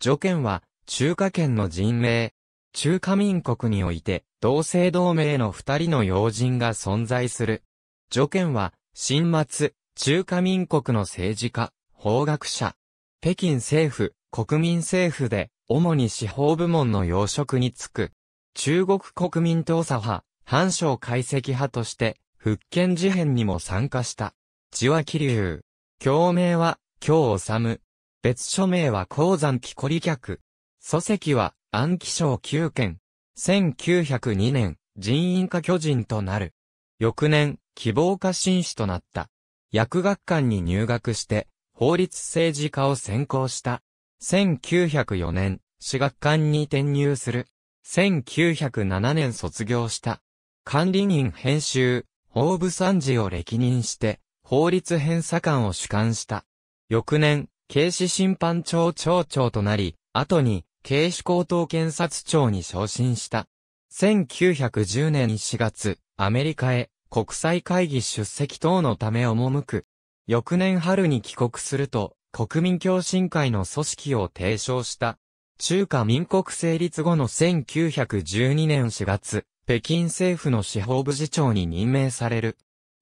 条件は、中華圏の人名。中華民国において、同姓同名の二人の要人が存在する。条件は、新末、中華民国の政治家、法学者。北京政府、国民政府で、主に司法部門の要職に就く。中国国民党左派、反省解析派として、福建事変にも参加した。千和気流。共鳴は、京治。別署名は鉱山木こり客。祖籍は暗記省9件。1902年、人員化巨人となる。翌年、希望化紳士となった。薬学館に入学して、法律政治家を専攻した。1904年、私学館に転入する。1907年卒業した。管理人編集、法部参事を歴任して、法律偏差官を主管した。翌年、警視審判庁庁長となり、後に、警視高等検察庁に昇進した。1910年4月、アメリカへ国際会議出席等のため赴く。翌年春に帰国すると、国民共進会の組織を提唱した。中華民国成立後の1912年4月、北京政府の司法部次長に任命される。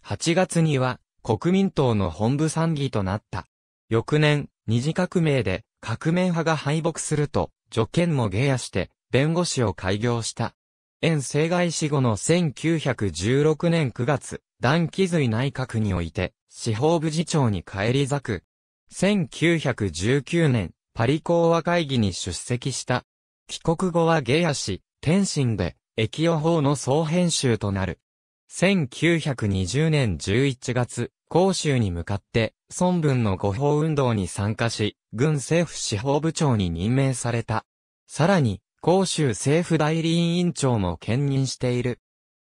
8月には、国民党の本部参議となった。翌年、二次革命で革命派が敗北すると、助権も下野して、弁護士を開業した。遠征外死後の1916年9月、断気髄内閣において、司法部次長に返り咲く。1919年、パリ講和会議に出席した。帰国後は下野し、天津で、駅予報の総編集となる。1920年11月、広州に向かって、孫文の誤報運動に参加し、軍政府司法部長に任命された。さらに、広州政府代理委員長も兼任している。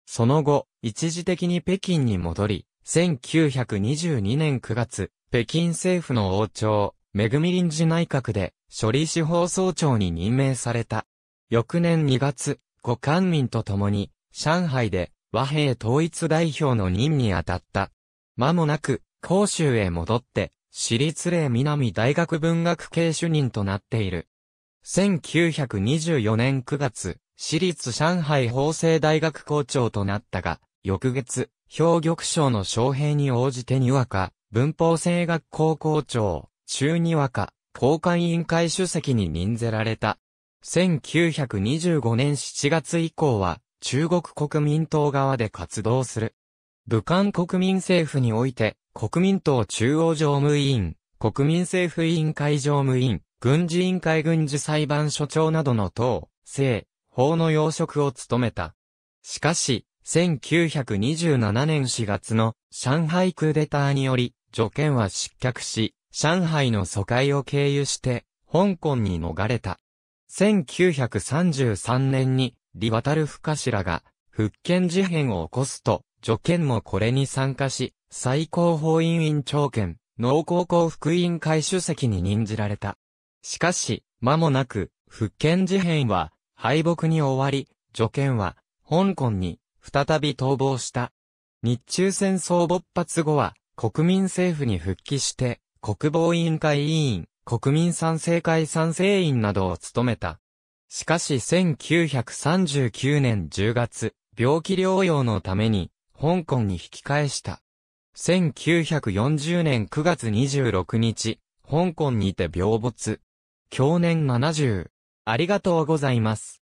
その後、一時的に北京に戻り、1922年9月、北京政府の王朝、恵臨時内閣で、処理司法総長に任命された。翌年2月、胡官民と共に、上海で、和平統一代表の任に当たった。間もなく、甲州へ戻って、私立霊南大学文学系主任となっている。1924年9月、私立上海法政大学校長となったが、翌月、兵玉省の将兵に応じてにわか、文法政学校校長、中にわか、交換委員会主席に任ぜられた。1925年7月以降は、中国国民党側で活動する。武漢国民政府において、国民党中央常務委員、国民政府委員会常務委員、軍事委員会軍事裁判所長などの党、政、法の要職を務めた。しかし、1927年4月の上海クーデターにより、助権は失脚し、上海の疎開を経由して、香港に逃れた。1933年に李渡不可らが、復権事変を起こすと、助権もこれに参加し、最高法院院長権、農高校副委員会主席に任じられた。しかし、間もなく、復権事変は、敗北に終わり、助権は、香港に、再び逃亡した。日中戦争勃発後は、国民政府に復帰して、国防委員会委員、国民賛成会賛成員などを務めた。しかし1939年10月、病気療養のために、香港に引き返した。1940年9月26日、香港にて病没。去年70。ありがとうございます。